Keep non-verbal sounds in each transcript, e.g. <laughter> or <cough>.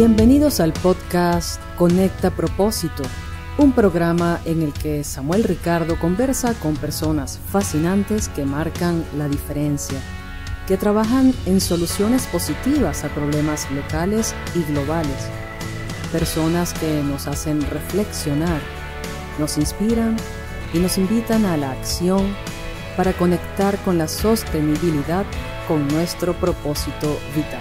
Bienvenidos al podcast Conecta Propósito, un programa en el que Samuel Ricardo conversa con personas fascinantes que marcan la diferencia, que trabajan en soluciones positivas a problemas locales y globales, personas que nos hacen reflexionar, nos inspiran y nos invitan a la acción para conectar con la sostenibilidad con nuestro propósito vital.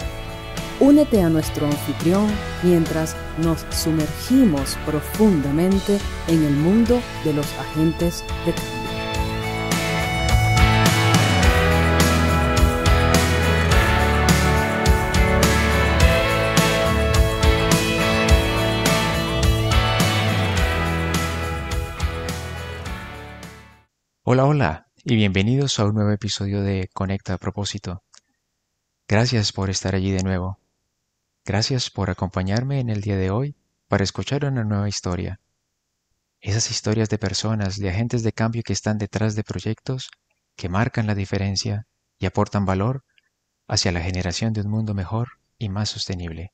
Únete a nuestro anfitrión mientras nos sumergimos profundamente en el mundo de los agentes de cambio. Hola, hola y bienvenidos a un nuevo episodio de Conecta a propósito. Gracias por estar allí de nuevo. Gracias por acompañarme en el día de hoy para escuchar una nueva historia. Esas historias de personas, de agentes de cambio que están detrás de proyectos que marcan la diferencia y aportan valor hacia la generación de un mundo mejor y más sostenible.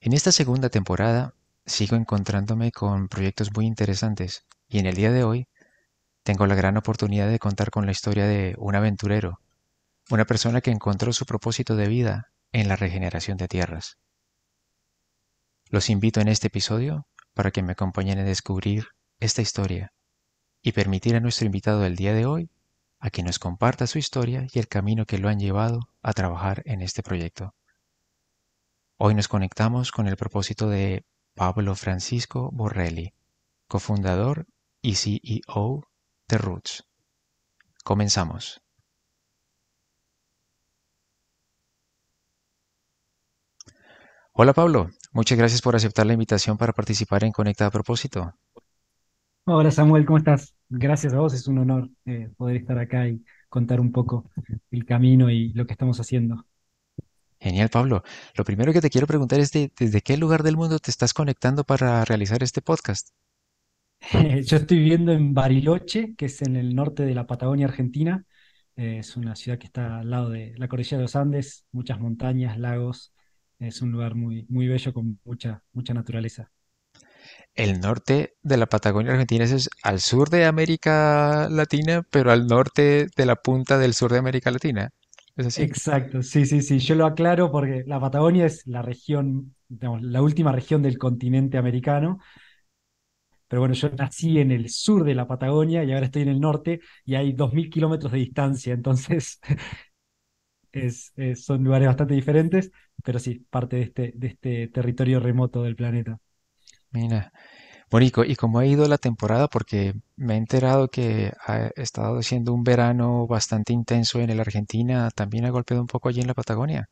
En esta segunda temporada sigo encontrándome con proyectos muy interesantes y en el día de hoy tengo la gran oportunidad de contar con la historia de un aventurero, una persona que encontró su propósito de vida en la regeneración de tierras. Los invito en este episodio para que me acompañen a descubrir esta historia y permitir a nuestro invitado del día de hoy a que nos comparta su historia y el camino que lo han llevado a trabajar en este proyecto. Hoy nos conectamos con el propósito de Pablo Francisco Borrelli, cofundador y CEO de Roots. Comenzamos. Hola Pablo, muchas gracias por aceptar la invitación para participar en Conecta a Propósito. Hola Samuel, ¿cómo estás? Gracias a vos, es un honor eh, poder estar acá y contar un poco el camino y lo que estamos haciendo. Genial, Pablo. Lo primero que te quiero preguntar es desde qué lugar del mundo te estás conectando para realizar este podcast. <laughs> Yo estoy viviendo en Bariloche, que es en el norte de la Patagonia Argentina. Eh, es una ciudad que está al lado de la cordillera de los Andes, muchas montañas, lagos, es un lugar muy, muy bello con mucha, mucha naturaleza. El norte de la Patagonia Argentina es al sur de América Latina, pero al norte de la punta del sur de América Latina. ¿Es Exacto, sí, sí, sí. Yo lo aclaro porque la Patagonia es la región, la última región del continente americano. Pero bueno, yo nací en el sur de la Patagonia y ahora estoy en el norte y hay 2.000 kilómetros de distancia, entonces <laughs> son lugares bastante diferentes, pero sí, parte de este, de este territorio remoto del planeta. Mira, bonito. ¿y cómo ha ido la temporada? Porque me he enterado que ha estado siendo un verano bastante intenso en la Argentina, también ha golpeado un poco allí en la Patagonia.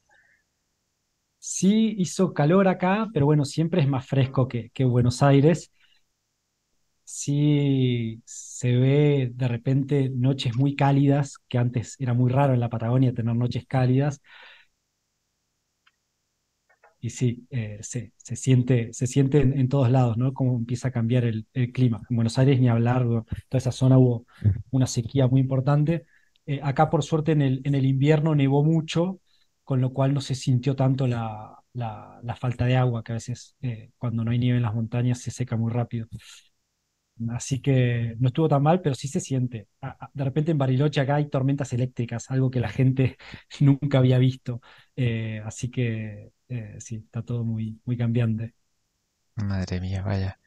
Sí, hizo calor acá, pero bueno, siempre es más fresco que, que Buenos Aires sí se ve de repente noches muy cálidas, que antes era muy raro en la Patagonia tener noches cálidas. Y sí, eh, se, siente, se siente en, todos lados, ¿no? Cómo empieza a cambiar el, clima. En Buenos Aires, ni hablar, toda esa zona hubo una sequía muy importante. Eh, acá, por suerte, en el, en el invierno nevó mucho, con lo cual no se sintió tanto la, falta de agua, que a veces eh, cuando no hay nieve en las montañas se seca muy rápido. Así que no estuvo tan mal, pero sí se siente. De repente en Bariloche acá hay tormentas eléctricas, algo que la gente <laughs> nunca había visto. Eh, así que eh, sí, está todo muy, muy cambiante. Madre mía, vaya.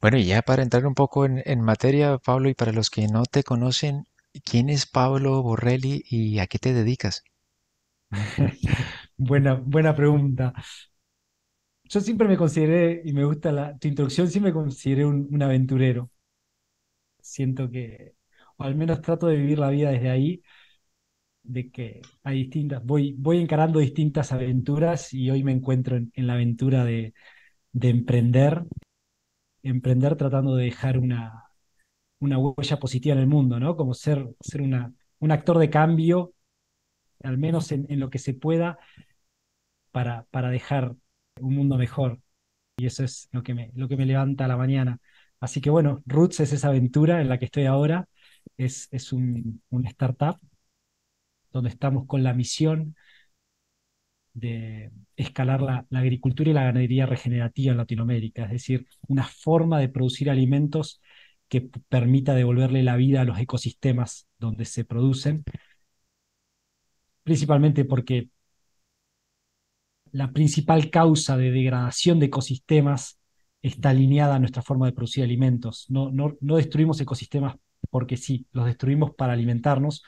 Bueno, y ya para entrar un poco en, en materia, Pablo, y para los que no te conocen, ¿quién es Pablo Borrelli y a qué te dedicas? <laughs> buena, buena pregunta yo siempre me consideré, y me gusta la, tu introducción, siempre me consideré un, aventurero. Siento que, o al menos trato de vivir la vida desde ahí, de que hay distintas, voy, voy encarando distintas aventuras y hoy me encuentro en, la aventura de, emprender, emprender tratando de dejar una, una huella positiva en el mundo, ¿no? Como ser, ser una, un actor de cambio, al menos en, en lo que se pueda, para, para dejar un mundo mejor. Y eso es lo que me, lo que me levanta a la mañana. Así que bueno, Roots es esa aventura en la que estoy ahora. Es, es un, startup donde estamos con la misión de escalar la, la, agricultura y la ganadería regenerativa en Latinoamérica, es decir, una forma de producir alimentos que permita devolverle la vida a los ecosistemas donde se producen, principalmente porque la principal causa de degradación de ecosistemas está alineada a nuestra forma de producir alimentos. No, no, destruimos ecosistemas porque sí, los destruimos para alimentarnos.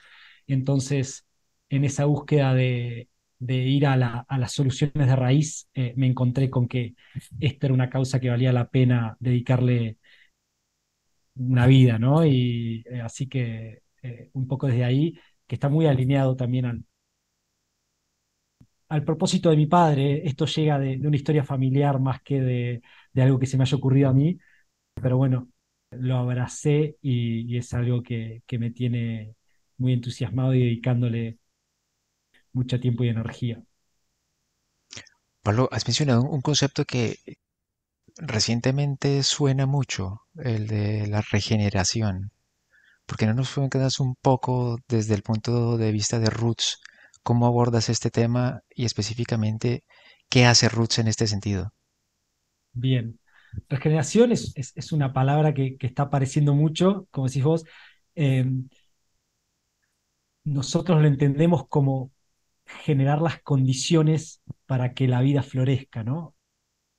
Entonces, en esa búsqueda de, ir a, las soluciones de raíz, eh, me encontré con que esta era una causa que valía la pena dedicarle una vida, ¿no? Y eh, así que eh, un poco desde ahí, que está muy alineado también al, al propósito de mi padre, esto llega de, una historia familiar más que de, algo que se me haya ocurrido a mí, pero bueno, lo abracé y, es algo que, me tiene muy entusiasmado y dedicándole mucho tiempo y energía. Pablo, has mencionado un concepto que recientemente suena mucho, el de la regeneración. Porque no nos cuentas un poco desde el punto de vista de Roots? ¿Cómo abordas este tema y específicamente qué hace Roots en este sentido? Bien. Regeneración es, es, una palabra que, está apareciendo mucho, como decís vos. Em, nosotros lo entendemos como generar las condiciones para que la vida florezca, ¿no?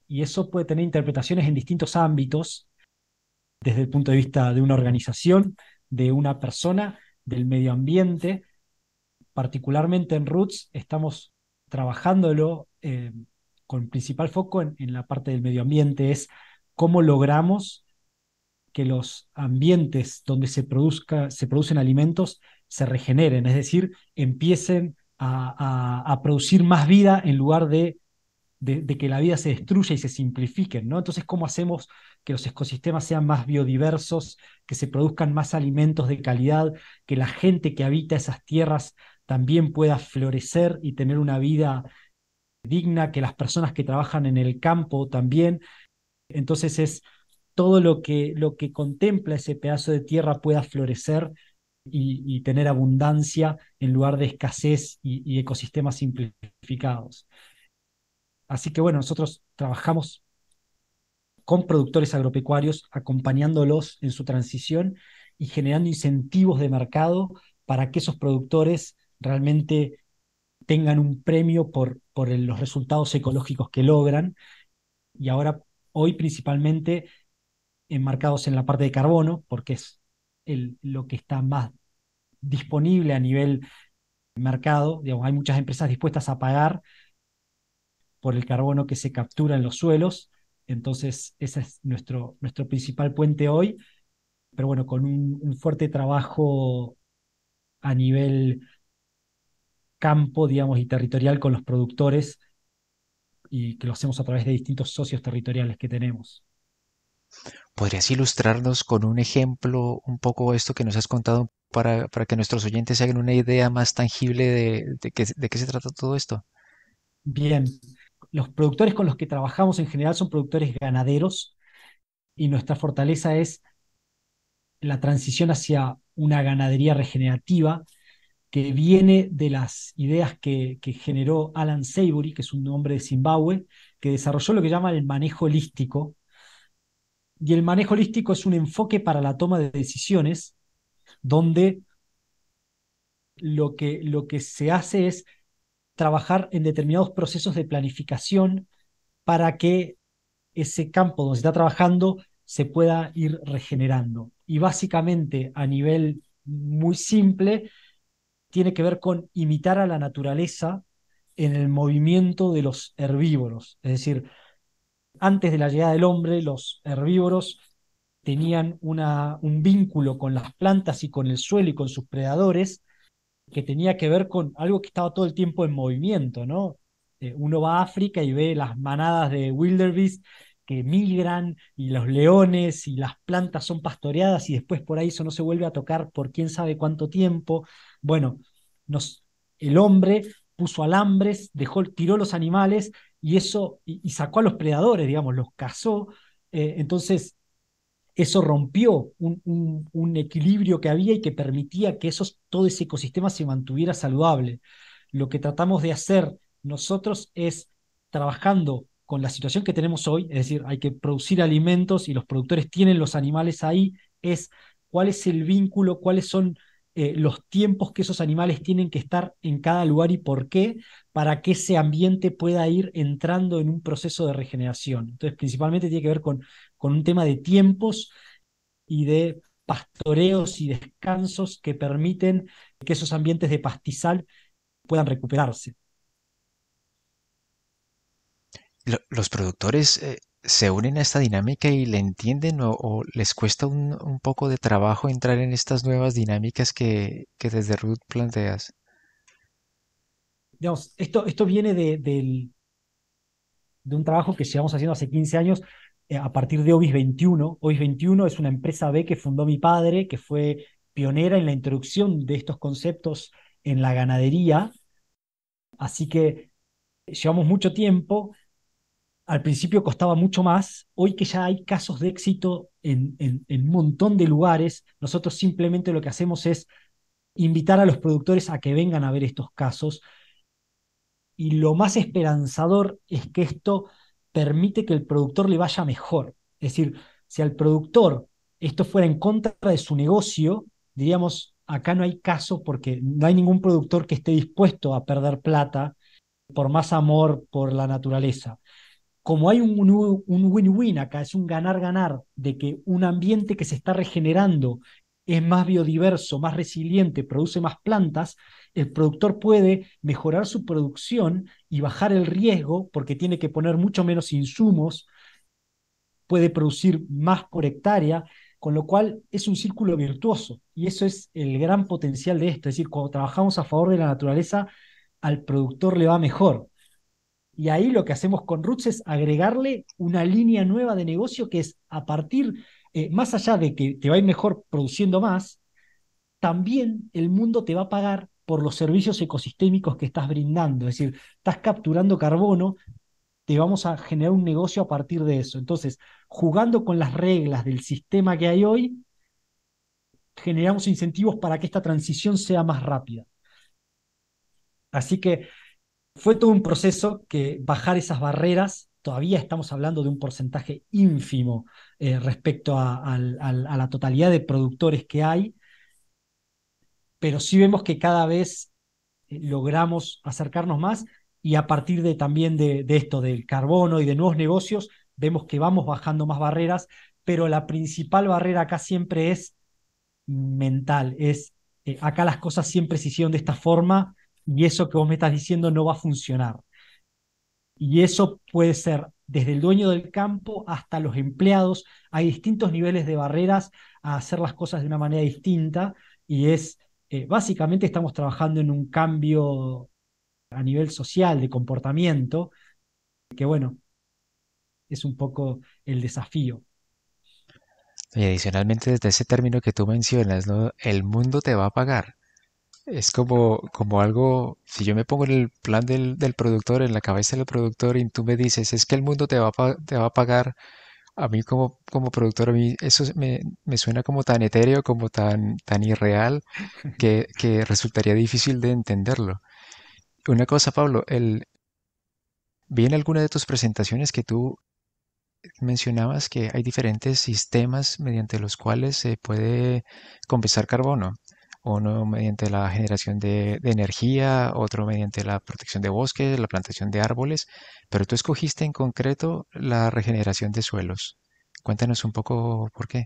Y eso puede tener interpretaciones en distintos ámbitos, desde el punto de vista de una organización, de una persona, del medio ambiente, particularmente en Roots, estamos trabajándolo eh, con principal foco en, la parte del medio ambiente, es cómo logramos que los ambientes donde se, produzca, se producen alimentos se regeneren, es decir, empiecen a, producir más vida en lugar de, de, de, que la vida se destruya y se simplifiquen. ¿no? Entonces, ¿cómo hacemos que los ecosistemas sean más biodiversos, que se produzcan más alimentos de calidad, que la gente que habita esas tierras también pueda florecer y tener una vida digna, que las personas que trabajan en el campo también. Entonces es todo lo que, lo que contempla ese pedazo de tierra pueda florecer y, tener abundancia en lugar de escasez y ecosistemas simplificados. Así que bueno, nosotros trabajamos con productores agropecuarios, acompañándolos en su transición y generando incentivos de mercado para que esos productores realmente tengan un premio por, por los resultados ecológicos que logran. Y ahora, hoy principalmente enmarcados en la parte de carbono, porque es lo que está más disponible a nivel mercado. Digamos, hay muchas empresas dispuestas a pagar por el carbono que se captura en los suelos. Entonces, ese es nuestro, nuestro principal puente hoy. Pero bueno, con un fuerte trabajo a nivel campo, digamos, y territorial con los productores y que lo hacemos a través de distintos socios territoriales que tenemos. ¿Podrías ilustrarnos con un ejemplo un poco esto que nos has contado para, que nuestros oyentes hagan una idea más tangible de, de, de qué se trata todo esto? Bien, los productores con los que trabajamos en general son productores ganaderos y nuestra fortaleza es la transición hacia una ganadería regenerativa, que viene de las ideas que, generó Alan Sebury, que es un hombre de Zimbabue, que desarrolló lo que llama el manejo holístico. Y el manejo holístico es un enfoque para la toma de decisiones, donde lo que, lo que se hace es trabajar en determinados procesos de planificación para que ese campo donde se está trabajando se pueda ir regenerando. Y básicamente a nivel muy simple, tiene que ver con imitar a la naturaleza en el movimiento de los herbívoros. Es decir, antes de la llegada del hombre, los herbívoros tenían un vínculo con las plantas y con el suelo y con sus predadores que tenía que ver con algo que estaba todo el tiempo en movimiento, ¿no? Eh, uno va a África y ve las manadas de wildebeest que migran y los leones y las plantas son pastoreadas y después por ahí eso no se vuelve a tocar por quién sabe cuánto tiempo. Bueno, nos, el hombre puso alambres, dejó, tiró los animales y eso y, sacó a los predadores, digamos, los cazó. Eh, entonces, eso rompió un, equilibrio que había y que permitía que esos, todo ese ecosistema se mantuviera saludable. Lo que tratamos de hacer nosotros es, trabajando con la situación que tenemos hoy, es decir, hay que producir alimentos y los productores tienen los animales ahí, es cuál es el vínculo, cuáles son eh, los tiempos que esos animales tienen que estar en cada lugar y por qué, para que ese ambiente pueda ir entrando en un proceso de regeneración. Entonces, principalmente tiene que ver con un tema de tiempos y de pastoreos y descansos que permiten que esos ambientes de pastizal puedan recuperarse los productores eh, se unen a esta dinámica y le entienden o, les cuesta un, poco de trabajo entrar en estas nuevas dinámicas que, desde Ruth planteas? esto, esto viene de, un trabajo que llevamos haciendo hace 15 años eh, a partir de OBIS 21. OBIS 21 es una empresa B que fundó mi padre, que fue pionera en la introducción de estos conceptos en la ganadería. Así que llevamos mucho tiempo al principio costaba mucho más, hoy que ya hay casos de éxito en, un montón de lugares, nosotros simplemente lo que hacemos es invitar a los productores a que vengan a ver estos casos. Y lo más esperanzador es que esto permite que el productor le vaya mejor. Es decir, si al productor esto fuera en contra de su negocio, diríamos, acá no hay caso porque no hay ningún productor que esté dispuesto a perder plata por más amor por la naturaleza como hay un win-win acá, es un ganar-ganar de que un ambiente que se está regenerando es más biodiverso, más resiliente, produce más plantas, el productor puede mejorar su producción y bajar el riesgo porque tiene que poner mucho menos insumos, puede producir más por hectárea, con lo cual es un círculo virtuoso y eso es el gran potencial de esto, es decir, cuando trabajamos a favor de la naturaleza, al productor le va mejor, y ahí lo que hacemos con Roots es agregarle una línea nueva de negocio que es a partir, eh, más allá de que te va a ir mejor produciendo más, también el mundo te va a pagar por los servicios ecosistémicos que estás brindando. Es decir, estás capturando carbono, te vamos a generar un negocio a partir de eso. Entonces, jugando con las reglas del sistema que hay hoy, generamos incentivos para que esta transición sea más rápida. Así que fue todo un proceso que bajar esas barreras, todavía estamos hablando de un porcentaje ínfimo eh, respecto a, la totalidad de productores que hay, pero sí vemos que cada vez eh, logramos acercarnos más y a partir de también de, esto del carbono y de nuevos negocios, vemos que vamos bajando más barreras, pero la principal barrera acá siempre es mental, es eh, acá las cosas siempre se hicieron de esta forma y eso que vos me estás diciendo no va a funcionar. Y eso puede ser desde el dueño del campo hasta los empleados. Hay distintos niveles de barreras a hacer las cosas de una manera distinta y es, eh, básicamente estamos trabajando en un cambio a nivel social de comportamiento, que bueno, es un poco el desafío. Y adicionalmente, desde ese término que tú mencionas, El mundo te va a pagar es como, como algo, si yo me pongo en el plan del, del, productor, en la cabeza del productor y tú me dices, es que el mundo te va a, te va a pagar, a mí como, como productor, a mí eso me, me suena como tan etéreo, como tan, tan irreal, <laughs> que, que resultaría difícil de entenderlo. Una cosa, Pablo, el, vi en alguna de tus presentaciones que tú mencionabas que hay diferentes sistemas mediante los cuales se puede compensar carbono uno mediante la generación de, energía, otro mediante la protección de bosques, la plantación de árboles, pero tú escogiste en concreto la regeneración de suelos. Cuéntanos un poco por qué.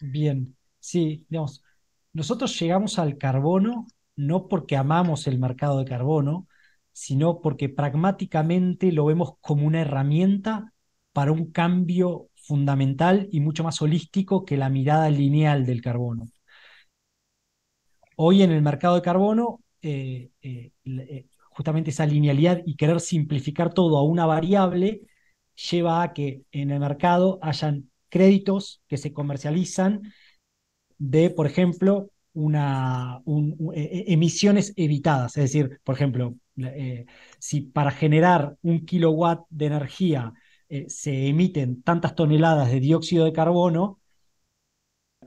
Bien, sí, digamos, nosotros llegamos al carbono no porque amamos el mercado de carbono, sino porque pragmáticamente lo vemos como una herramienta para un cambio fundamental y mucho más holístico que la mirada lineal del carbono. Hoy en el mercado de carbono, eh, eh, eh, justamente esa linealidad y querer simplificar todo a una variable lleva a que en el mercado hayan créditos que se comercializan de, por ejemplo, una, e, e, emisiones evitadas. Es decir, por ejemplo, si para generar un kilowatt de energía se emiten tantas toneladas de dióxido de carbono,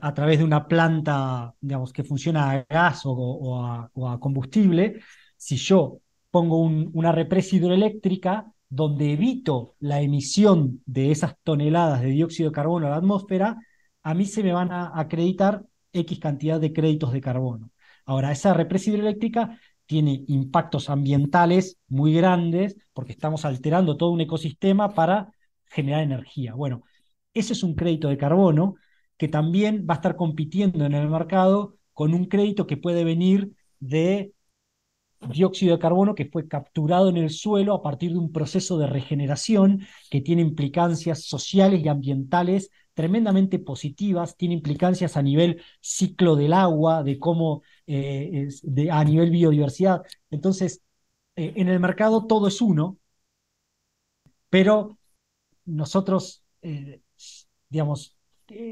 a través de una planta, digamos, que funciona a gas o, a, combustible, si yo pongo una represa hidroeléctrica donde evito la emisión de esas toneladas de dióxido de carbono a la atmósfera, a mí se me van a acreditar X cantidad de créditos de carbono. Ahora, esa represa hidroeléctrica tiene impactos ambientales muy grandes porque estamos alterando todo un ecosistema para generar energía. Bueno, ese es un crédito de carbono que también va a estar compitiendo en el mercado con un crédito que puede venir de dióxido de carbono que fue capturado en el suelo a partir de un proceso de regeneración que tiene implicancias sociales y ambientales tremendamente positivas, tiene implicancias a nivel ciclo del agua, de cómo, eh, a nivel biodiversidad. Entonces, eh, en el mercado todo es uno, pero nosotros, eh, digamos,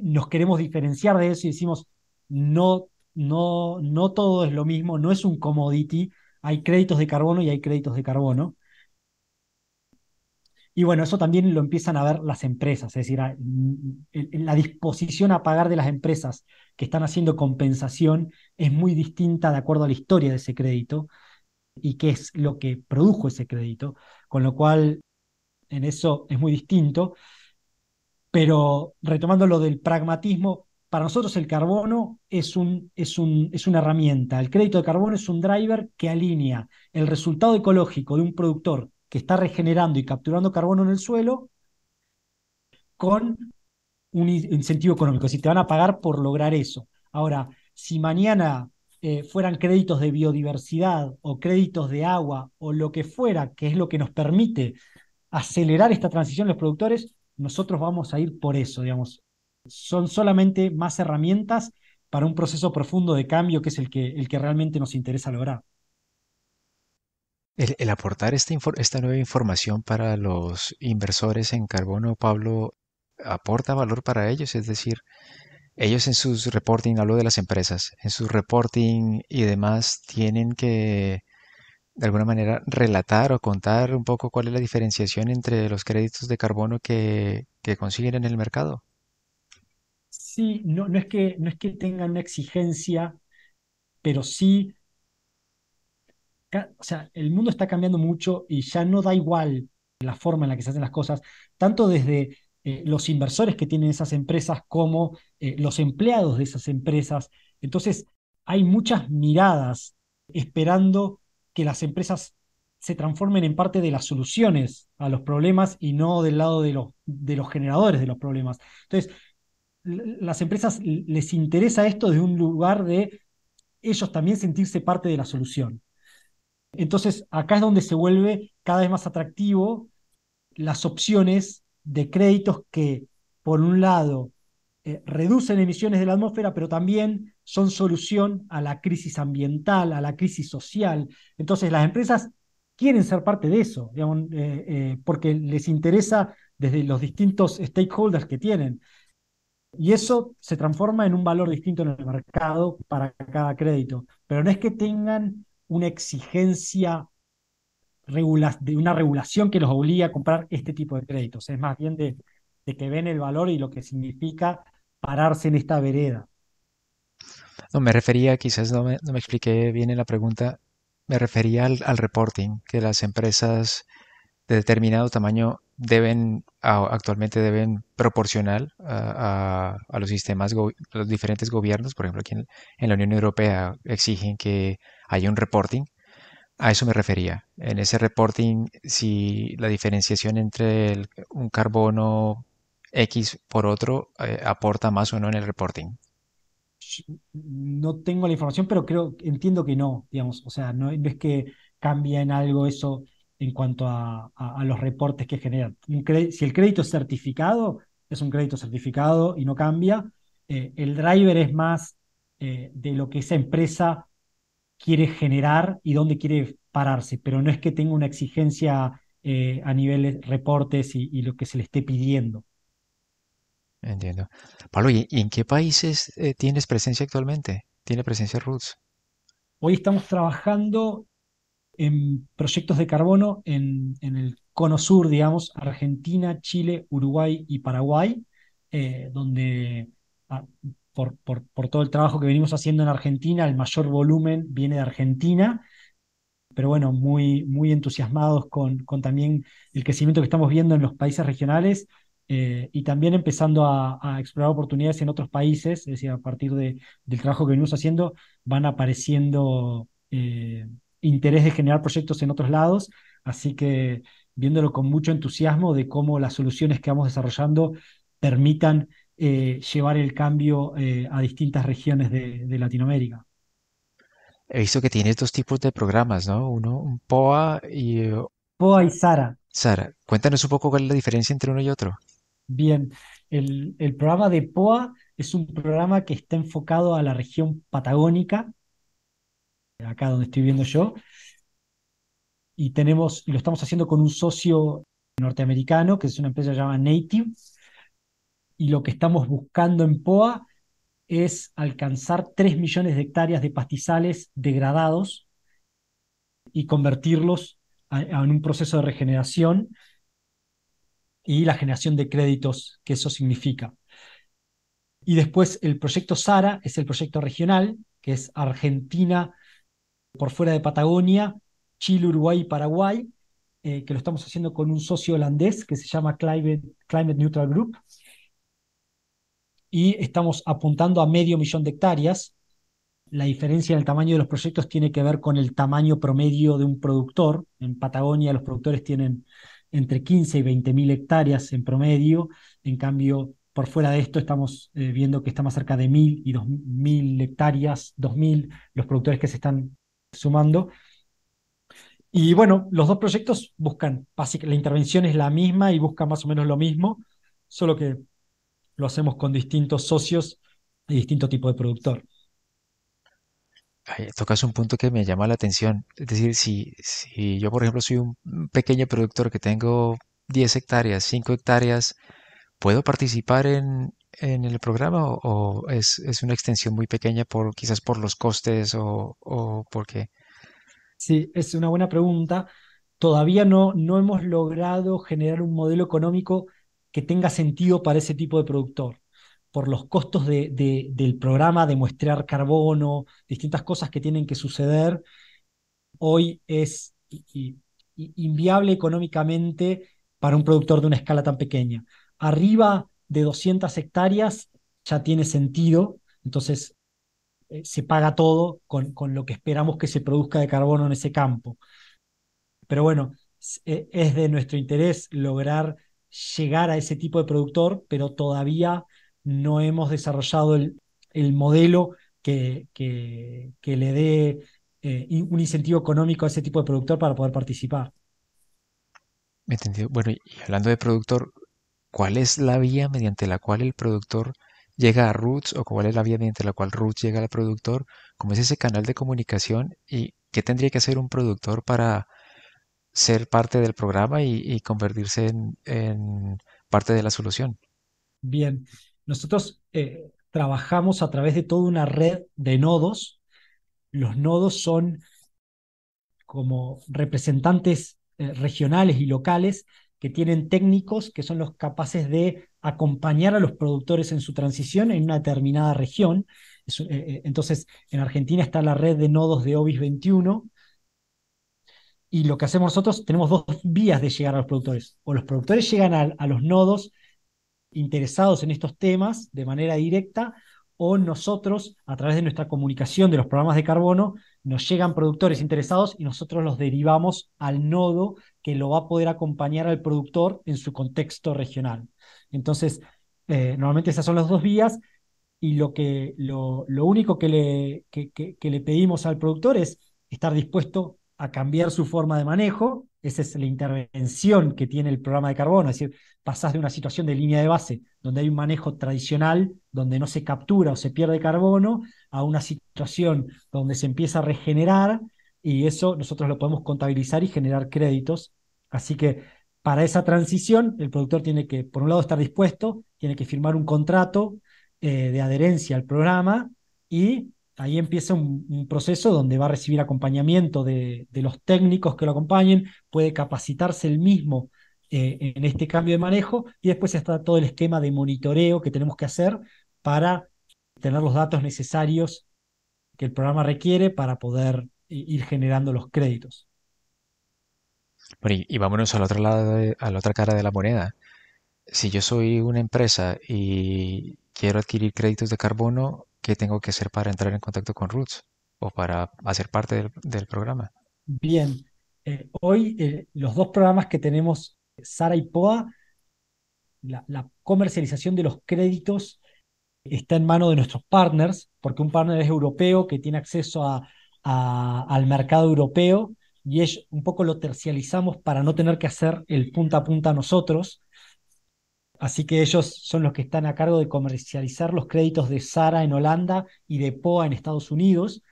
nos queremos diferenciar de eso y decimos, no, no, todo es lo mismo, no es un commodity, hay créditos de carbono y hay créditos de carbono. Y bueno, eso también lo empiezan a ver las empresas, es decir, la disposición a pagar de las empresas que están haciendo compensación es muy distinta de acuerdo a la historia de ese crédito y qué es lo que produjo ese crédito, con lo cual en eso es muy distinto. Pero retomando lo del pragmatismo, para nosotros el carbono es, un, es, un, es una herramienta. El crédito de carbono es un driver que alinea el resultado ecológico de un productor que está regenerando y capturando carbono en el suelo con un incentivo económico, si te van a pagar por lograr eso. Ahora, si mañana eh, fueran créditos de biodiversidad o créditos de agua o lo que fuera, que es lo que nos permite acelerar esta transición los productores, nosotros vamos a ir por eso, digamos. Son solamente más herramientas para un proceso profundo de cambio que es el que, el que realmente nos interesa lograr. El, aportar esta, esta nueva información para los inversores en carbono, Pablo, aporta valor para ellos, es decir, ellos en sus reporting, hablo de las empresas, en sus reporting y demás tienen que de alguna manera relatar o contar un poco cuál es la diferenciación entre los créditos de carbono que, que consiguen en el mercado? Sí, no, no, es que, no es que tengan una exigencia, pero sí, o sea, el mundo está cambiando mucho y ya no da igual la forma en la que se hacen las cosas, tanto desde eh, los inversores que tienen esas empresas como eh, los empleados de esas empresas. Entonces, hay muchas miradas esperando que las empresas se transformen en parte de las soluciones a los problemas y no del lado de los, generadores de los problemas. Entonces, las empresas les interesa esto desde un lugar de ellos también sentirse parte de la solución. Entonces, acá es donde se vuelve cada vez más atractivo las opciones de créditos que, por un lado, eh, reducen emisiones de la atmósfera, pero también son solución a la crisis ambiental, a la crisis social. Entonces las empresas quieren ser parte de eso, eh, eh, porque les interesa desde los distintos stakeholders que tienen. Y eso se transforma en un valor distinto en el mercado para cada crédito. Pero no es que tengan una exigencia de una regulación que los obligue a comprar este tipo de créditos. Es más bien de que ven el valor y lo que significa pararse en esta vereda. No, me refería, quizás no me, expliqué bien en la pregunta, me refería al, reporting, que las empresas de determinado tamaño deben, actualmente deben proporcionar a, los sistemas, los diferentes gobiernos, por ejemplo, aquí en, la Unión Europea exigen que haya un reporting. A eso me refería. En ese reporting, si la diferenciación entre un carbono X por otro eh, aporta más o no en el reporting no tengo la información, pero creo, entiendo que no, digamos, o sea, no, es que cambia en algo eso en cuanto a, los reportes que generan. si el crédito es certificado, es un crédito certificado y no cambia. Eh, el driver es más eh, de lo que esa empresa quiere generar y dónde quiere pararse, pero no es que tenga una exigencia eh, a nivel de reportes y lo que se le esté pidiendo. Entiendo. Pablo, ¿y en qué países eh, tienes presencia actualmente? ¿Tiene presencia Roots? Hoy estamos trabajando en proyectos de carbono en, el cono sur, digamos, Argentina, Chile, Uruguay y Paraguay, eh, donde ah, por, por, todo el trabajo que venimos haciendo en Argentina, el mayor volumen viene de Argentina, pero bueno, muy, muy entusiasmados con, con también el crecimiento que estamos viendo en los países regionales eh, y también empezando a, explorar oportunidades en otros países, es decir, a partir del trabajo que venimos haciendo, van apareciendo eh, interés de generar proyectos en otros lados, así que viéndolo con mucho entusiasmo de cómo las soluciones que vamos desarrollando permitan eh, llevar el cambio a distintas regiones de, Latinoamérica. He visto que tiene dos tipos de programas, ¿no? Uno, un POA y... POA y SARA. Sara, cuéntanos un poco cuál es la diferencia entre uno y otro. Bien, el, programa de POA es un programa que está enfocado a la región patagónica, acá donde estoy viendo yo, y tenemos, lo estamos haciendo con un socio norteamericano, que es una empresa llamada Native, y lo que estamos buscando en POA es alcanzar 3 millones de hectáreas de pastizales degradados y convertirlos en un proceso de regeneración y la generación de créditos que eso significa. Y después el proyecto SARA es el proyecto regional, que es Argentina por fuera de Patagonia, Chile, Uruguay y Paraguay, eh, que lo estamos haciendo con un socio holandés que se llama Climate, Climate Neutral Group. Y estamos apuntando a medio millón de hectáreas. La diferencia en el tamaño de los proyectos tiene que ver con el tamaño promedio de un productor. En Patagonia los productores tienen entre 15 y 20 mil hectáreas en promedio. En cambio, por fuera de esto estamos eh, viendo que está más cerca de mil y mil hectáreas, 2.000 los productores que se están sumando. Y bueno, los dos proyectos buscan, la intervención es la misma y buscan más o menos lo mismo, solo que lo hacemos con distintos socios y distinto tipo de productor tocas un punto que me llama la atención. Es decir, si, yo, por ejemplo, soy un pequeño productor que tengo 10 hectáreas, 5 hectáreas, ¿puedo participar en, el programa o, es, una extensión muy pequeña por quizás por los costes o, porque. por Sí, es una buena pregunta. Todavía no, no hemos logrado generar un modelo económico que tenga sentido para ese tipo de productor por los costos del programa de muestrear carbono, distintas cosas que tienen que suceder, hoy es inviable económicamente para un productor de una escala tan pequeña. Arriba de 200 hectáreas ya tiene sentido, entonces eh, se paga todo con, con, lo que esperamos que se produzca de carbono en ese campo. Pero bueno, eh, es de nuestro interés lograr llegar a ese tipo de productor, pero todavía no hemos desarrollado el, modelo que, le dé eh, un incentivo económico a ese tipo de productor para poder participar. Entendido. Bueno, y hablando de productor, ¿cuál es la vía mediante la cual el productor llega a Roots o cuál es la vía mediante la cual Roots llega al productor? ¿Cómo es ese canal de comunicación y qué tendría que hacer un productor para ser parte del programa y, convertirse en, en parte de la solución? Bien, nosotros eh, trabajamos a través de toda una red de nodos. Los nodos son como representantes eh, regionales y locales que tienen técnicos que son los capaces de acompañar a los productores en su transición en una determinada región. Eh, entonces, en Argentina está la red de nodos de OBIS 21 y lo que hacemos nosotros, tenemos dos vías de llegar a los productores. O los productores llegan a los nodos interesados en estos temas de manera directa o nosotros, a través de nuestra comunicación de los programas de carbono, nos llegan productores interesados y nosotros los derivamos al nodo que lo va a poder acompañar al productor en su contexto regional. Entonces, eh, normalmente esas son las dos vías y lo, que, lo, único que le, que le pedimos al productor es estar dispuesto a cambiar su forma de manejo. Esa es la intervención que tiene el programa de carbono, es decir, pasás de una situación de línea de base, donde hay un manejo tradicional, donde no se captura o se pierde carbono, a una situación donde se empieza a regenerar y eso nosotros lo podemos contabilizar y generar créditos. Así que para esa transición, el productor tiene que, por un lado, estar dispuesto, tiene que firmar un contrato eh, de adherencia al programa y ahí empieza un, proceso donde va a recibir acompañamiento de, los técnicos que lo acompañen, puede capacitarse el mismo eh, en este cambio de manejo y después está todo el esquema de monitoreo que tenemos que hacer para tener los datos necesarios que el programa requiere para poder eh, ir generando los créditos. Bueno, y, vámonos al otro lado, a la otra cara de la moneda. Si yo soy una empresa y quiero adquirir créditos de carbono, ¿qué tengo que hacer para entrar en contacto con Roots o para hacer parte del, programa? Bien, eh, hoy eh, los dos programas que tenemos, Sara y Poa, la, comercialización de los créditos está en mano de nuestros partners, porque un partner es europeo que tiene acceso al mercado europeo y es, un poco lo tercializamos para no tener que hacer el punta a punta nosotros. Así que ellos son los que están a cargo de comercializar los créditos de Sara en Holanda y de POA en Estados Unidos,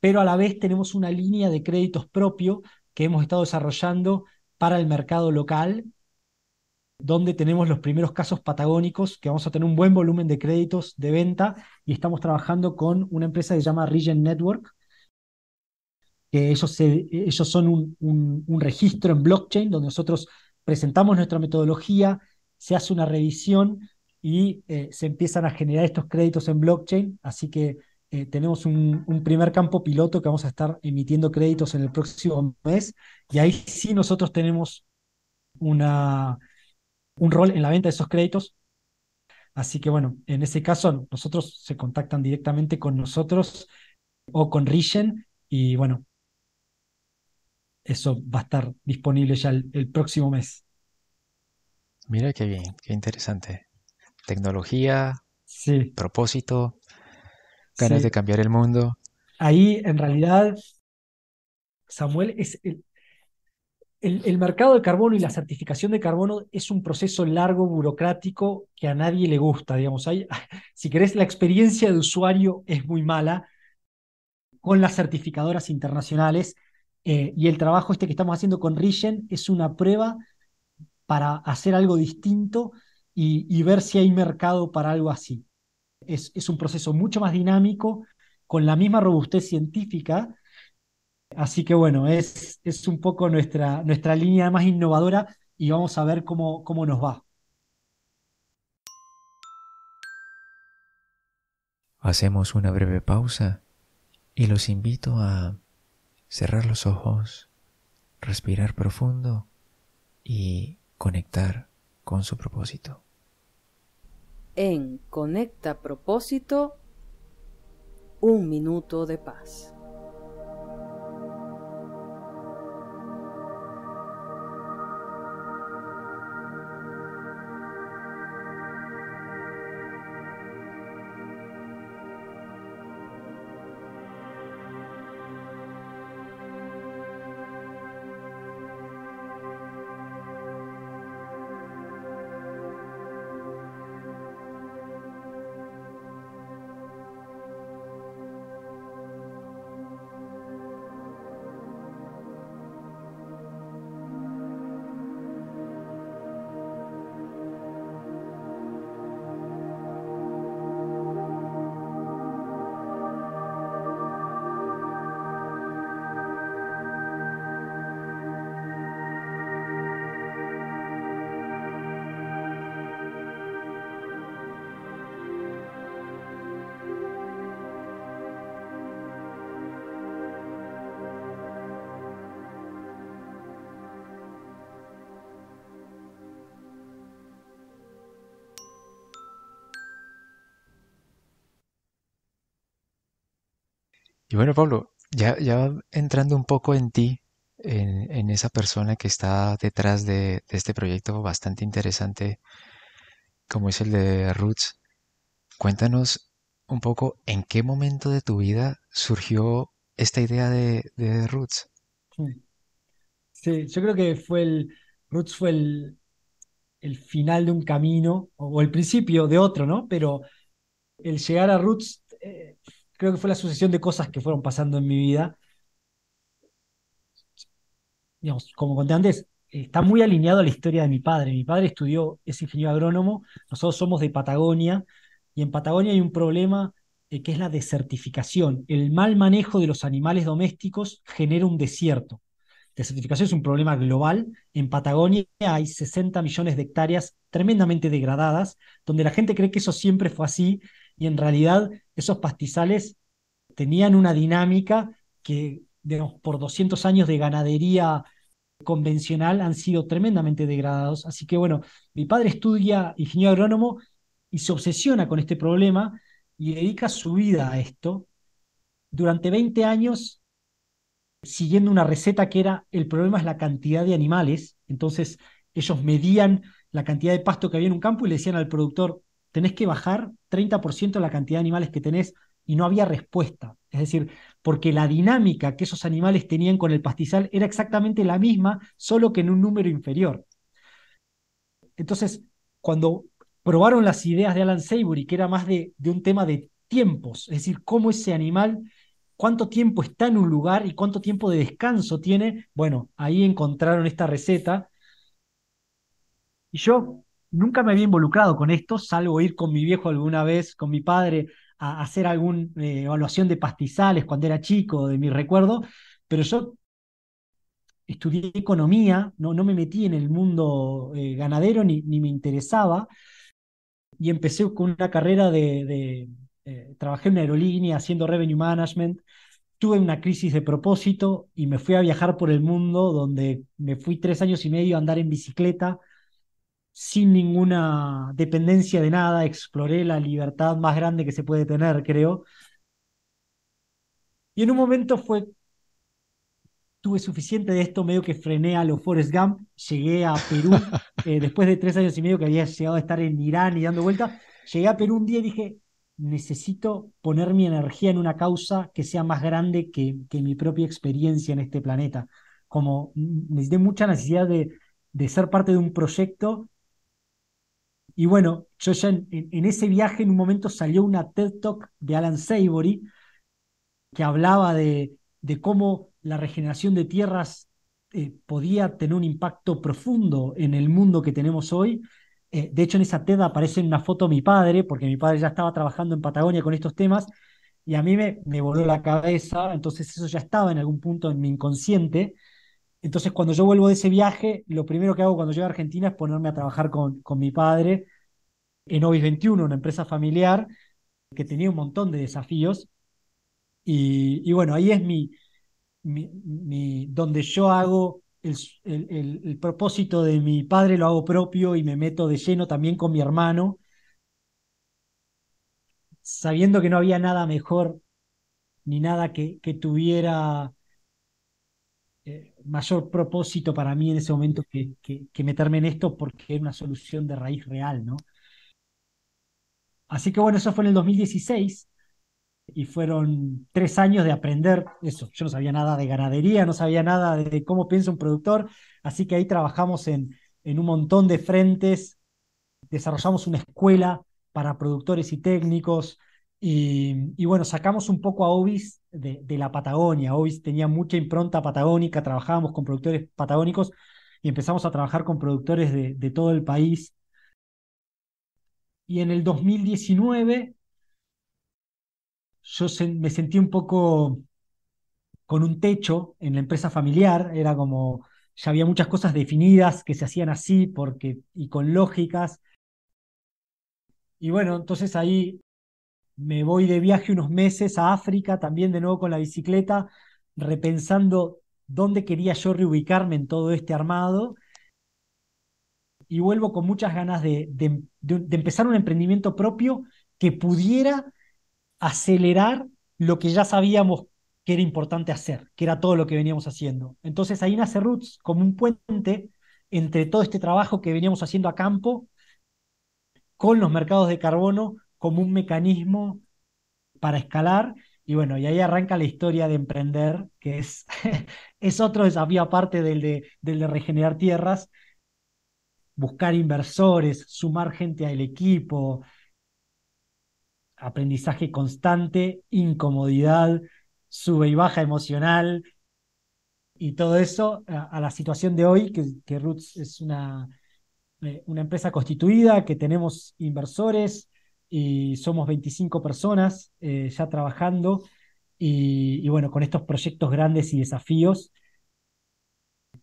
pero a la vez tenemos una línea de créditos propio que hemos estado desarrollando para el mercado local, donde tenemos los primeros casos patagónicos, que vamos a tener un buen volumen de créditos de venta y estamos trabajando con una empresa que se llama Region Network, que ellos, son un registro en blockchain donde nosotros presentamos nuestra metodología, se hace una revisión y eh, se empiezan a generar estos créditos en blockchain. Así que eh, tenemos un, primer campo piloto que vamos a estar emitiendo créditos en el próximo mes. Y ahí sí nosotros tenemos una, un rol en la venta de esos créditos. Así que bueno, en ese caso nosotros se contactan directamente con nosotros o con Rigen y bueno, eso va a estar disponible ya el próximo mes. Mira qué bien, qué interesante. Tecnología, sí. propósito, ganas de cambiar el mundo. Ahí, en realidad, Samuel, es el, mercado de carbono y la certificación de carbono es un proceso largo, burocrático, que a nadie le gusta, digamos. <laughs> si querés, la experiencia de usuario es muy mala con las certificadoras internacionales eh, y el trabajo este que estamos haciendo con Rigen es una prueba para hacer algo distinto y, ver si hay mercado para algo así. Es, un proceso mucho más dinámico, con la misma robustez científica. Así que bueno, es, es un poco nuestra, nuestra línea más innovadora y vamos a ver cómo, cómo nos va. Hacemos una breve pausa y los invito a cerrar los ojos, respirar profundo y conectar con su propósito. En Conecta Propósito, un minuto de paz. Y bueno, Pablo, ya, ya entrando un poco en ti, en, esa persona que está detrás de, este proyecto bastante interesante, como es el de Roots, cuéntanos un poco en qué momento de tu vida surgió esta idea de, Roots. Sí. yo creo que fue el, Roots fue el, final de un camino o el principio de otro, ¿no? Pero el llegar a Roots eh, creo que fue la sucesión de cosas que fueron pasando en mi vida. Digamos, como conté antes, está muy alineado a la historia de mi padre. Mi padre estudió, es ingeniero agrónomo, nosotros somos de Patagonia, y en Patagonia hay un problema eh, que es la desertificación. El mal manejo de los animales domésticos genera un desierto. Desertificación es un problema global. En Patagonia hay 60 millones de hectáreas tremendamente degradadas, donde la gente cree que eso siempre fue así, y en realidad esos pastizales tenían una dinámica que, por 200 años de ganadería convencional han sido tremendamente degradados. Así que bueno, mi padre estudia ingeniero agrónomo y se obsesiona con este problema y dedica su vida a esto. Durante 20 años, siguiendo una receta que era, el problema es la cantidad de animales. Entonces, ellos medían la cantidad de pasto que había en un campo y le decían al productor, tenés que bajar 30% la cantidad de animales que tenés y no había respuesta. Es decir, porque la dinámica que esos animales tenían con el pastizal era exactamente la misma, solo que en un número inferior. Entonces, cuando probaron las ideas de Alan Savory, que era más de, de un tema de tiempos, es decir, cómo ese animal, cuánto tiempo está en un lugar y cuánto tiempo de descanso tiene, bueno, ahí encontraron esta receta. Y yo nunca me había involucrado con esto, salvo ir con mi viejo alguna vez, con mi padre, a hacer alguna eh, evaluación de pastizales cuando era chico, de mi recuerdo, pero yo estudié economía, no, no me metí en el mundo eh, ganadero ni, ni, me interesaba, y empecé con una carrera de... Eh, trabajé en una aerolínea haciendo revenue management, tuve una crisis de propósito y me fui a viajar por el mundo, donde me fui tres años y medio a andar en bicicleta, sin ninguna dependencia de nada, exploré la libertad más grande que se puede tener, creo. Y en un momento fue, tuve suficiente de esto, medio que frené a los Forest Gump, llegué a Perú, <laughs> eh, después de tres años y medio que había llegado a estar en Irán y dando vueltas, llegué a Perú un día y dije, necesito poner mi energía en una causa que sea más grande que, mi propia experiencia en este planeta. Como me mm, necesité mucha necesidad de, de ser parte de un proyecto y bueno, yo ya en, ese viaje en un momento salió una TED Talk de Alan Savory que hablaba de, cómo la regeneración de tierras eh, podía tener un impacto profundo en el mundo que tenemos hoy. Eh, de hecho, en esa TED aparece una foto mi padre, porque mi padre ya estaba trabajando en Patagonia con estos temas, y a mí me, me voló la cabeza, entonces eso ya estaba en algún punto en mi inconsciente. Entonces, cuando yo vuelvo de ese viaje, lo primero que hago cuando llego a Argentina es ponerme a trabajar con, mi padre en Obis 21, una empresa familiar que tenía un montón de desafíos. Y, bueno, ahí es mi, donde yo hago el, propósito de mi padre, lo hago propio y me meto de lleno también con mi hermano, sabiendo que no había nada mejor ni nada que, que tuviera mayor propósito para mí en ese momento que, que, meterme en esto porque es una solución de raíz real, ¿no? Así que bueno, eso fue en el 2016 y fueron tres años de aprender eso. Yo no sabía nada de ganadería, no sabía nada de cómo piensa un productor, así que ahí trabajamos en, en un montón de frentes, desarrollamos una escuela para productores y técnicos y, y bueno, sacamos un poco a Obis de, la Patagonia. Hoy tenía mucha impronta patagónica, trabajábamos con productores patagónicos y empezamos a trabajar con productores de, todo el país. Y en el 2019 yo me sentí un poco con un techo en la empresa familiar, era como ya había muchas cosas definidas que se hacían así porque y con lógicas. Y bueno, entonces ahí me voy de viaje unos meses a África, también de nuevo con la bicicleta, repensando dónde quería yo reubicarme en todo este armado. Y vuelvo con muchas ganas de, de empezar un emprendimiento propio que pudiera acelerar lo que ya sabíamos que era importante hacer, que era todo lo que veníamos haciendo. Entonces ahí nace Roots como un puente entre todo este trabajo que veníamos haciendo a campo con los mercados de carbono, como un mecanismo para escalar. Y bueno, y ahí arranca la historia de emprender, que es, <laughs> es otro desafío aparte del de, de regenerar tierras, buscar inversores, sumar gente al equipo, aprendizaje constante, incomodidad, sube y baja emocional, y todo eso a, la situación de hoy, que, Roots es una, eh, una empresa constituida, que tenemos inversores, y somos 25 personas eh, ya trabajando y, bueno, con estos proyectos grandes y desafíos,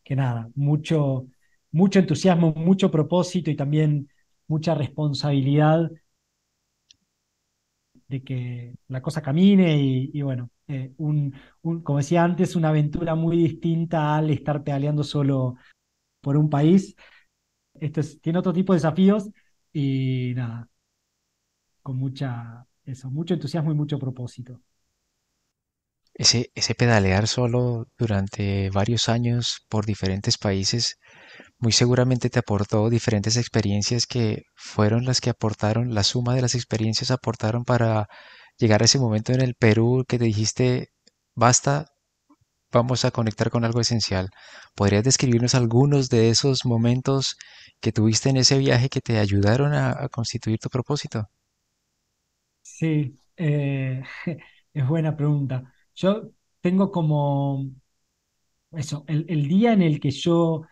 que nada, mucho, mucho entusiasmo, mucho propósito y también mucha responsabilidad de que la cosa camine y, bueno, eh, un, como decía antes, una aventura muy distinta al estar pedaleando solo por un país. Esto tiene otro tipo de desafíos y nada, con mucha, eso, mucho entusiasmo y mucho propósito. Ese, pedalear solo durante varios años por diferentes países muy seguramente te aportó diferentes experiencias que fueron las que aportaron, la suma de las experiencias aportaron para llegar a ese momento en el Perú que te dijiste, basta, vamos a conectar con algo esencial. ¿Podrías describirnos algunos de esos momentos que tuviste en ese viaje que te ayudaron a constituir tu propósito? Sí, eh, <laughs> es buena pregunta. Yo tengo como eso, el, día en el que yo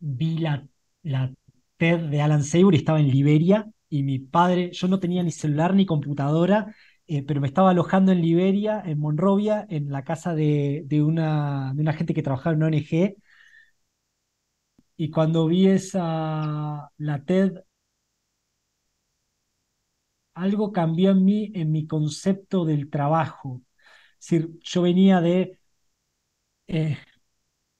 vi la, la TED de Alan Seymour, estaba en Liberia y mi padre, yo no tenía ni celular ni computadora, eh, pero me estaba alojando en Liberia, en Monrovia, en la casa de, una, de una gente que trabajaba en una ONG. Y cuando vi esa, la TED, algo cambió en mí, en mi concepto del trabajo. Es decir, yo venía de, eh,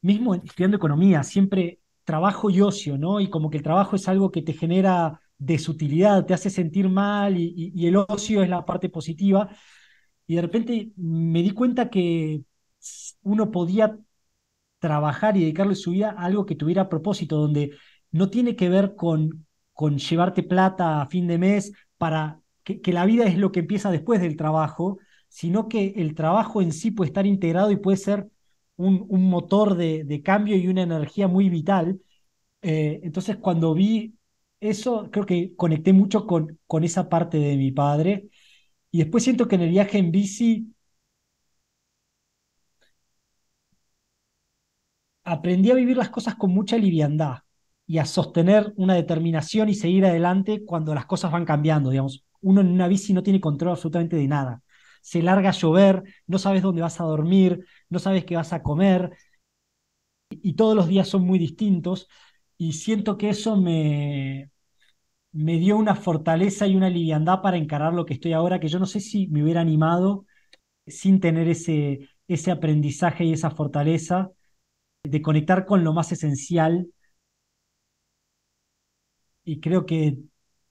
mismo estudiando economía, siempre trabajo y ocio, ¿no? Y como que el trabajo es algo que te genera desutilidad, te hace sentir mal y, el ocio es la parte positiva. Y de repente me di cuenta que uno podía trabajar y dedicarle su vida a algo que tuviera propósito, donde no tiene que ver con, con llevarte plata a fin de mes para que, la vida es lo que empieza después del trabajo, sino que el trabajo en sí puede estar integrado y puede ser un, motor de, cambio y una energía muy vital. Eh, entonces, cuando vi eso, creo que conecté mucho con, con esa parte de mi padre. Y después siento que en el viaje en bici aprendí a vivir las cosas con mucha liviandad y a sostener una determinación y seguir adelante cuando las cosas van cambiando, digamos uno en una bici no tiene control absolutamente de nada. Se larga a llover, no sabes dónde vas a dormir, no sabes qué vas a comer, y todos los días son muy distintos, y siento que eso me, me dio una fortaleza y una liviandad para encarar lo que estoy ahora, que yo no sé si me hubiera animado sin tener ese, ese aprendizaje y esa fortaleza de conectar con lo más esencial. Y creo que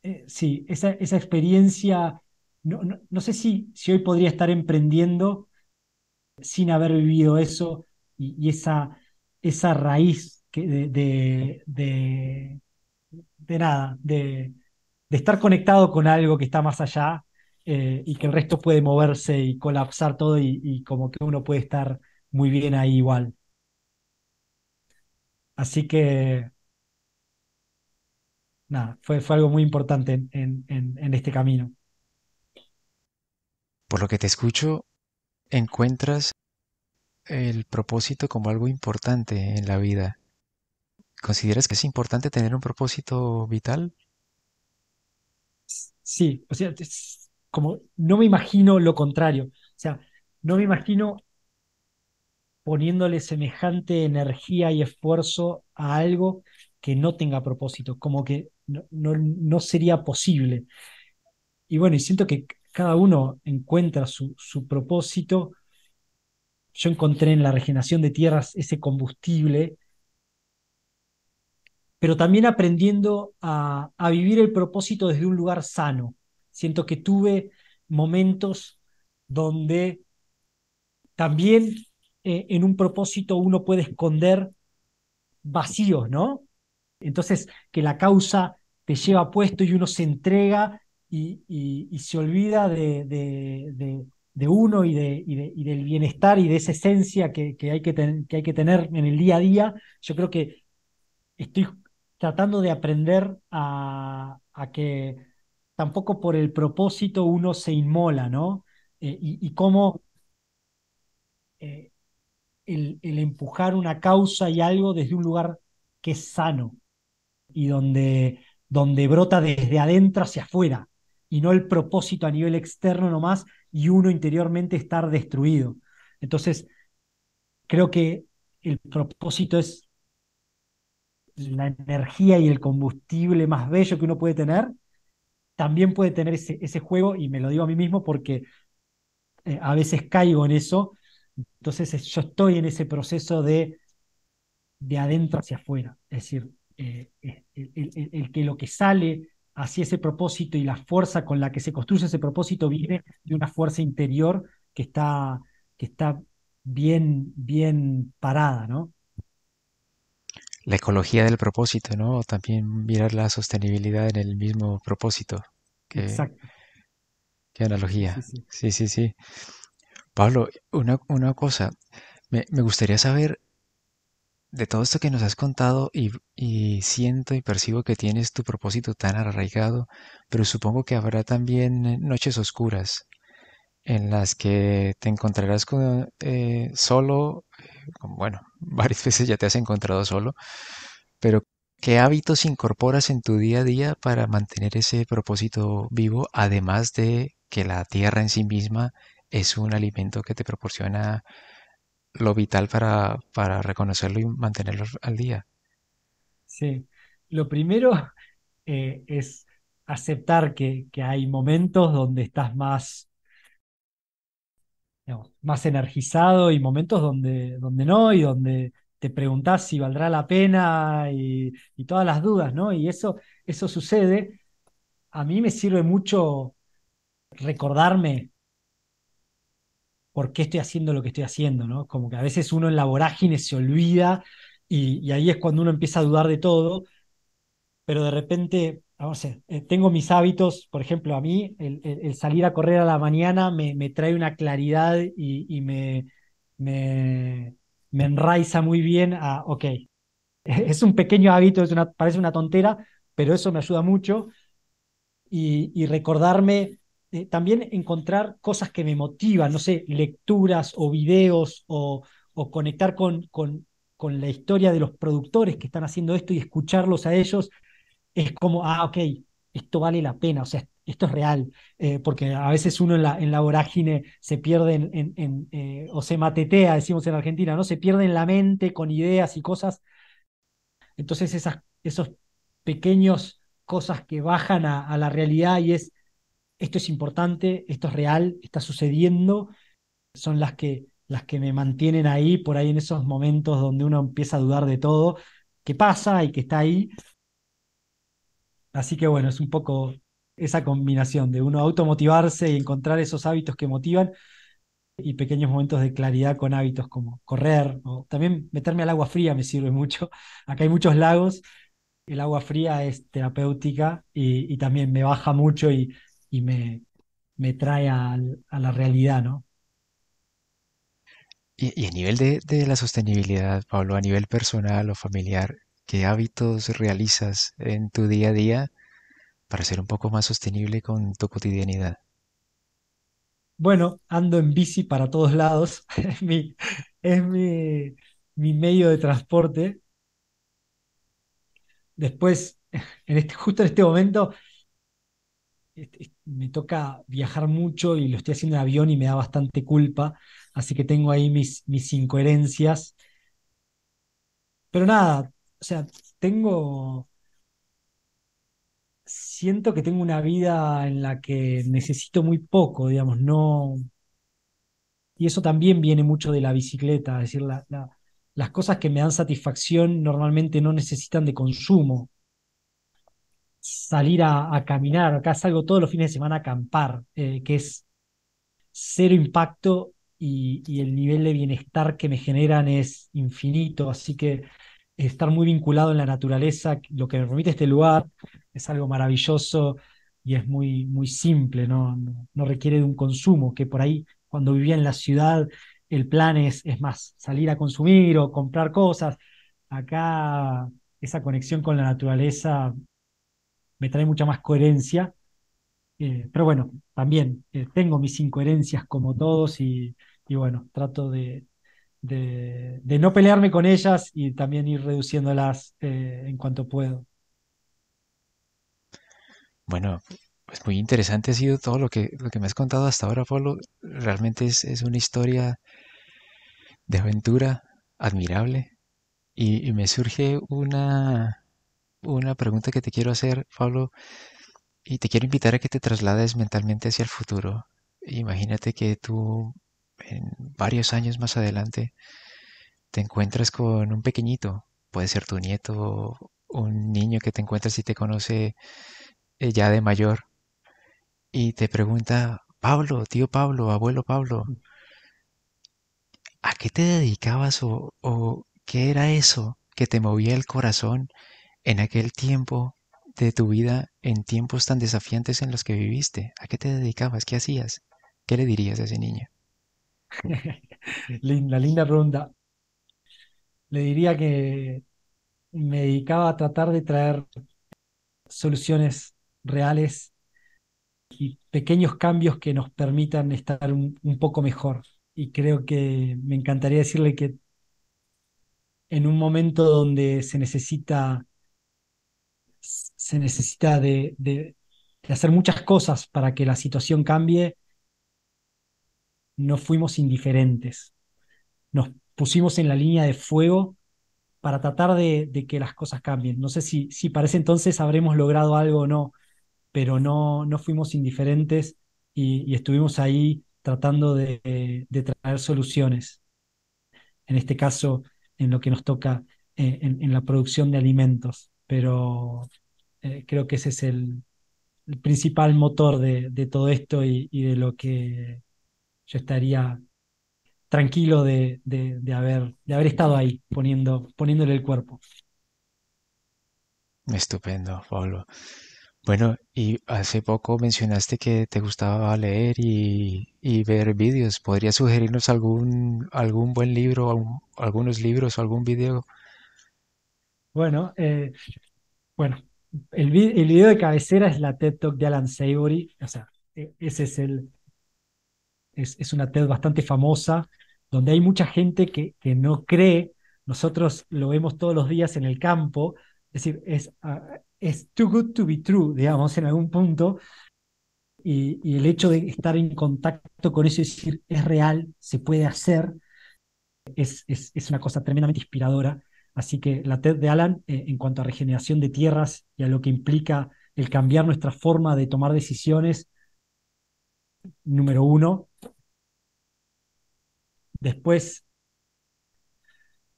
eh, sí, esa, experiencia, no, sé si, si hoy podría estar emprendiendo sin haber vivido eso y, esa, esa raíz que de, nada, de, estar conectado con algo que está más allá eh, y que el resto puede moverse y colapsar todo y, y, como que uno puede estar muy bien ahí igual. Así que nada, fue, algo muy importante en, este camino. Por lo que te escucho, encuentras el propósito como algo importante en la vida. ¿Consideras que es importante tener un propósito vital? Sí, o sea, como no me imagino lo contrario. O sea, no me imagino poniéndole semejante energía y esfuerzo a algo que no tenga propósito. Como que no, sería posible. Y bueno, y siento que cada uno encuentra su, propósito. Yo encontré en la regeneración de tierras ese combustible, pero también aprendiendo a, vivir el propósito desde un lugar sano. Siento que tuve momentos donde también eh, en un propósito uno puede esconder vacíos, ¿no? Entonces, que la causa te lleva puesto y uno se entrega y, se olvida de, uno y, del bienestar y de esa esencia que, hay que, tener en el día a día. Yo creo que estoy tratando de aprender a, que tampoco por el propósito uno se inmola, ¿no? Eh, y, cómo eh, el empujar una causa y algo desde un lugar que es sano y donde, donde brota desde adentro hacia afuera y no el propósito a nivel externo nomás y uno interiormente estar destruido. Entonces, creo que el propósito es la energía y el combustible más bello que uno puede tener. También puede tener ese, juego, y me lo digo a mí mismo porque eh, a veces caigo en eso. Entonces, yo estoy en ese proceso de, de adentro hacia afuera. Es decir, eh, eh, el, que lo que sale hacia ese propósito y la fuerza con la que se construye ese propósito viene de una fuerza interior que está, que está bien, bien parada, ¿no? La ecología del propósito, ¿no? También mirar la sostenibilidad en el mismo propósito. Exacto. Qué analogía. Sí, sí, sí. Pablo, una, cosa. Me, me gustaría saber de todo esto que nos has contado y, siento y percibo que tienes tu propósito tan arraigado, pero supongo que habrá también noches oscuras en las que te encontrarás con, eh, solo, eh, bueno, <laughs> varias veces ya te has encontrado solo, pero ¿qué hábitos incorporas en tu día a día para mantener ese propósito vivo, además de que la tierra en sí misma es un alimento que te proporciona lo vital para, para reconocerlo y mantenerlo al día. Sí, lo primero <laughs> eh, es aceptar que, hay momentos donde estás más, más energizado y momentos donde, donde no y donde te preguntás si valdrá la pena y, y, todas las dudas, ¿no? Y eso, eso sucede. A mí me sirve mucho recordarme por qué estoy haciendo lo que estoy haciendo, ¿no? Como que a veces uno en la vorágine se olvida y, ahí es cuando uno empieza a dudar de todo, pero de repente, a ver, eh, tengo mis hábitos, por ejemplo, a mí el, salir a correr a la mañana me, trae una claridad y, me, me, enraiza muy bien a, ok, <laughs> es un pequeño hábito, es una, parece una tontera, pero eso me ayuda mucho. y, recordarme eh, también encontrar cosas que me motivan, no sé, lecturas o videos o, o conectar con, con, con, la historia de los productores que están haciendo esto y escucharlos a ellos, es como, ah, ok, esto vale la pena, o sea, esto es real, eh, porque a veces uno en la, en la vorágine se pierde eh, o se matetea, decimos en Argentina, ¿no? Se pierde en la mente con ideas y cosas. Entonces esas, esos pequeños cosas que bajan a la realidad y es, esto es importante, esto es real, está sucediendo, son las que, las que me mantienen ahí, por ahí en esos momentos donde uno empieza a dudar de todo, que pasa y que está ahí. Así que bueno, es un poco esa combinación de uno automotivarse y encontrar esos hábitos que motivan y pequeños momentos de claridad con hábitos como correr o también meterme al agua fría me sirve mucho. <laughs> Acá hay muchos lagos, el agua fría es terapéutica y también me baja mucho y y me, me trae a, la realidad, ¿no? Y, a nivel de, la sostenibilidad, Pablo, a nivel personal o familiar, ¿qué hábitos realizas en tu día a día para ser un poco más sostenible con tu cotidianidad? Bueno, ando en bici para todos lados, <laughs> es mi, es mi medio de transporte. Después, <laughs> en este, justo en este momento, me toca viajar mucho y lo estoy haciendo en avión y me da bastante culpa, así que tengo ahí mis, mis incoherencias. Pero nada, o sea, tengo... Siento que tengo una vida en la que necesito muy poco, digamos, no... Y eso también viene mucho de la bicicleta, es decir, las cosas que me dan satisfacción normalmente no necesitan de consumo salir a, caminar. Acá salgo todos los fines de semana a acampar, eh, que es cero impacto y, el nivel de bienestar que me generan es infinito. Así que estar muy vinculado en la naturaleza, lo que me permite este lugar, es algo maravilloso y es muy, muy simple, ¿no? No, requiere de un consumo, que por ahí cuando vivía en la ciudad el plan es, es más salir a consumir o comprar cosas. Acá esa conexión con la naturaleza me trae mucha más coherencia. Eh, pero bueno, también eh, tengo mis incoherencias como todos y, bueno, trato de, de, no pelearme con ellas y también ir reduciéndolas eh, en cuanto puedo. Bueno, pues muy interesante ha sido todo lo que, lo que me has contado hasta ahora, Pablo. Realmente es, una historia de aventura admirable y me surge una, una pregunta que te quiero hacer, Pablo, y te quiero invitar a que te traslades mentalmente hacia el futuro. Imagínate que tú, en varios años más adelante, te encuentras con un pequeñito, puede ser tu nieto, un niño que te encuentras y te conoce eh, ya de mayor, y te pregunta, Pablo, tío Pablo, abuelo Pablo, ¿a qué te dedicabas o, o qué era eso que te movía el corazón en aquel tiempo de tu vida, en tiempos tan desafiantes en los que viviste? ¿A qué te dedicabas? ¿Qué hacías? ¿Qué le dirías a ese niño? <laughs> linda, linda pregunta. Le diría que me dedicaba a tratar de traer soluciones reales y pequeños cambios que nos permitan estar un, un, poco mejor. Y creo que me encantaría decirle que en un momento donde se necesita se necesita de, hacer muchas cosas para que la situación cambie, no fuimos indiferentes. Nos pusimos en la línea de fuego para tratar de, que las cosas cambien. No sé si, para ese entonces habremos logrado algo o no, pero no, no fuimos indiferentes y, estuvimos ahí tratando de, traer soluciones. En este caso, en lo que nos toca eh, en la producción de alimentos pero eh, creo que ese es el, principal motor de, todo esto y, de lo que yo estaría tranquilo de, haber, de haber estado ahí poniendo, poniéndole el cuerpo. Estupendo, Pablo. Bueno, y hace poco mencionaste que te gustaba leer y, ver vídeos. ¿Podrías sugerirnos algún, algún buen libro, algunos libros o algún vídeo bueno, eh, bueno el, video de cabecera es la TED Talk de Alan Savory. O sea, e, ese es el. Es, una TED bastante famosa, donde hay mucha gente que, que no cree. Nosotros lo vemos todos los días en el campo. Es decir, es, ah, too good to be true, digamos, en algún punto. Y, el hecho de estar en contacto con eso y decir, es real, se puede hacer, es, es una cosa tremendamente inspiradora. Así que la TED de Alan, eh, en cuanto a regeneración de tierras y a lo que implica el cambiar nuestra forma de tomar decisiones, número uno. Después,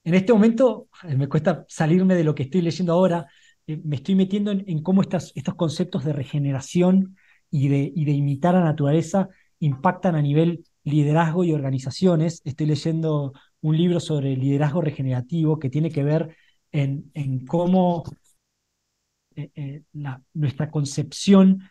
en este momento, eh, me cuesta salirme de lo que estoy leyendo ahora, eh, me estoy metiendo en, cómo estos conceptos de regeneración y de, y de imitar a la naturaleza impactan a nivel liderazgo y organizaciones. Estoy leyendo un libro sobre liderazgo regenerativo que tiene que ver en, cómo eh, eh, nuestra concepción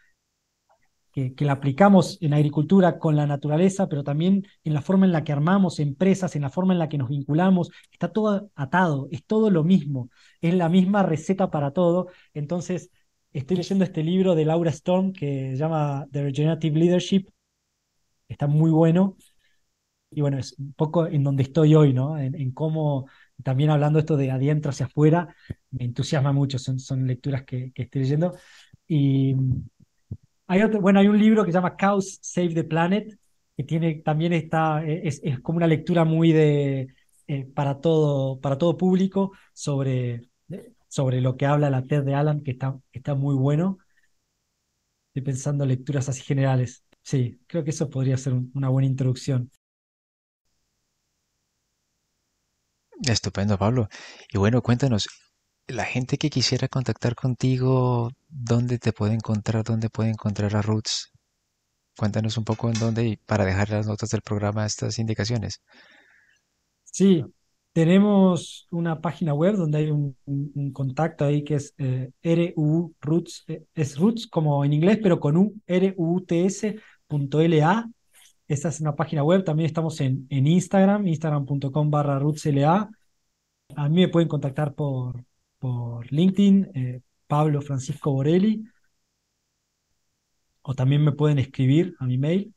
que, que, la aplicamos en agricultura con la naturaleza, pero también en la forma en la que armamos empresas, en la forma en la que nos vinculamos, está todo atado, es todo lo mismo, es la misma receta para todo. Entonces, estoy leyendo este libro de Laura Storm que se llama The Regenerative Leadership, está muy bueno y bueno, es un poco en donde estoy hoy, ¿no? En, cómo, también hablando esto de adentro hacia afuera, me entusiasma mucho, son, son lecturas que, estoy leyendo. Y mm, hay bueno, hay un libro que se llama chaos Save the Planet, que tiene, también está, e, es, como una lectura muy de, eh, para, todo, para todo público sobre, eh, sobre lo que habla la TED de Alan, que está, está muy bueno. Estoy pensando lecturas así generales. Sí, creo que eso podría ser una buena introducción. Estupendo, Pablo. Y bueno, cuéntanos, la gente que quisiera contactar contigo, ¿dónde te puede encontrar? ¿Dónde puede encontrar a Roots? Cuéntanos un poco en dónde y para dejar las notas del programa estas indicaciones. Sí, tenemos una página web donde hay un, contacto ahí que es eh, Roots, eh, es Roots como en inglés, pero con un ruts.la esta es una página web. También estamos en, en Instagram, instagram.com barra rootsla. A mí me pueden contactar por, por LinkedIn, eh, Pablo Francisco Borelli. O también me pueden escribir a mi mail,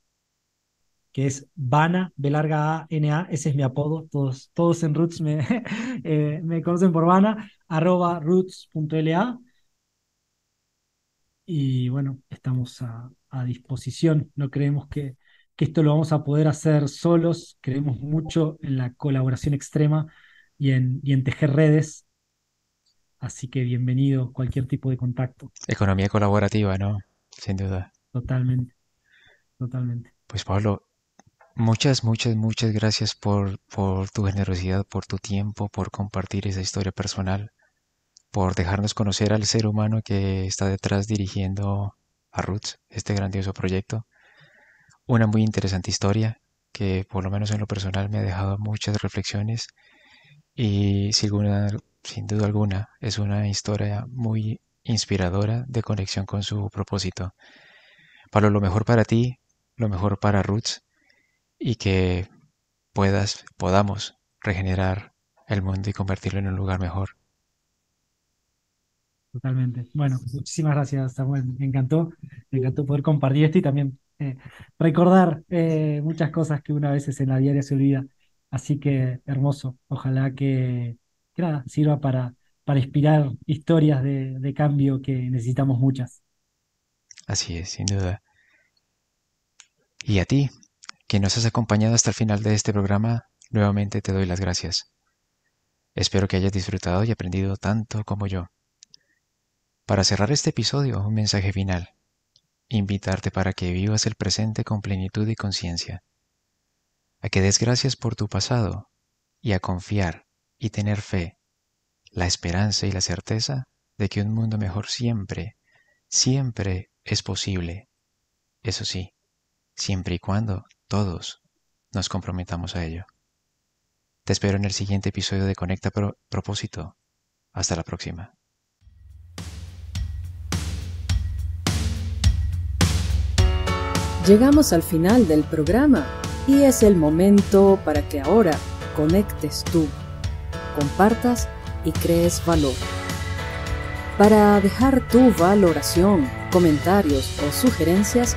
que es Vana, B larga A, N A, ese es mi apodo, todos, todos en Roots me, <laughs> eh, me conocen por Vana, arroba roots.la. Y bueno, estamos a, a disposición, no creemos que, que esto lo vamos a poder hacer solos. Creemos mucho en la colaboración extrema y en, en tejer redes. Así que bienvenido cualquier tipo de contacto. Economía colaborativa, ¿no? Sin duda. Totalmente, totalmente. Pues Pablo, muchas, muchas, muchas gracias por, por tu generosidad, por tu tiempo, por compartir esa historia personal, por dejarnos conocer al ser humano que está detrás dirigiendo a Roots, este grandioso proyecto una muy interesante historia que por lo menos en lo personal me ha dejado muchas reflexiones y sin, duda alguna es una historia muy inspiradora de conexión con su propósito. para lo mejor para ti, lo mejor para Roots y que puedas, podamos regenerar el mundo y convertirlo en un lugar mejor. Totalmente. Bueno, muchísimas gracias, Samuel. Me encantó, me encantó poder compartir esto y también eh, recordar eh, muchas cosas que una vez en la diaria se olvida. Así que hermoso, ojalá que, que sirva para, para inspirar historias de, de cambio que necesitamos muchas. Así es, sin duda. Y a ti, que nos has acompañado hasta el final de este programa, nuevamente te doy las gracias. Espero que hayas disfrutado y aprendido tanto como yo. Para cerrar este episodio, un mensaje final invitarte para que vivas el presente con plenitud y conciencia, a que des gracias por tu pasado y a confiar y tener fe, la esperanza y la certeza de que un mundo mejor siempre, siempre es posible. Eso sí, siempre y cuando todos nos comprometamos a ello. Te espero en el siguiente episodio de Conecta Propósito. Hasta la próxima. Llegamos al final del programa y es el momento para que ahora conectes tú, compartas y crees valor. Para dejar tu valoración, comentarios o sugerencias,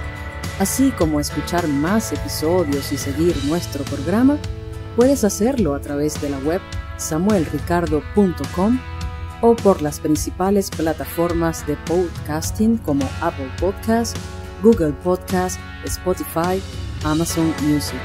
así como escuchar más episodios y seguir nuestro programa, puedes hacerlo a través de la web samuelricardo.com o por las principales plataformas de podcasting como Apple Podcasts, Google Podcast, Spotify, Amazon Music.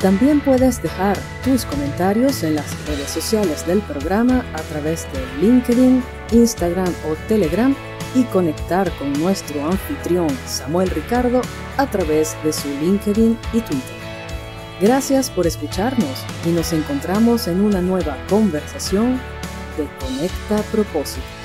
También puedes dejar tus comentarios en las redes sociales del programa a través de LinkedIn, Instagram o Telegram y conectar con nuestro anfitrión Samuel Ricardo a través de su LinkedIn y Twitter. Gracias por escucharnos y nos encontramos en una nueva conversación de Conecta Propósito.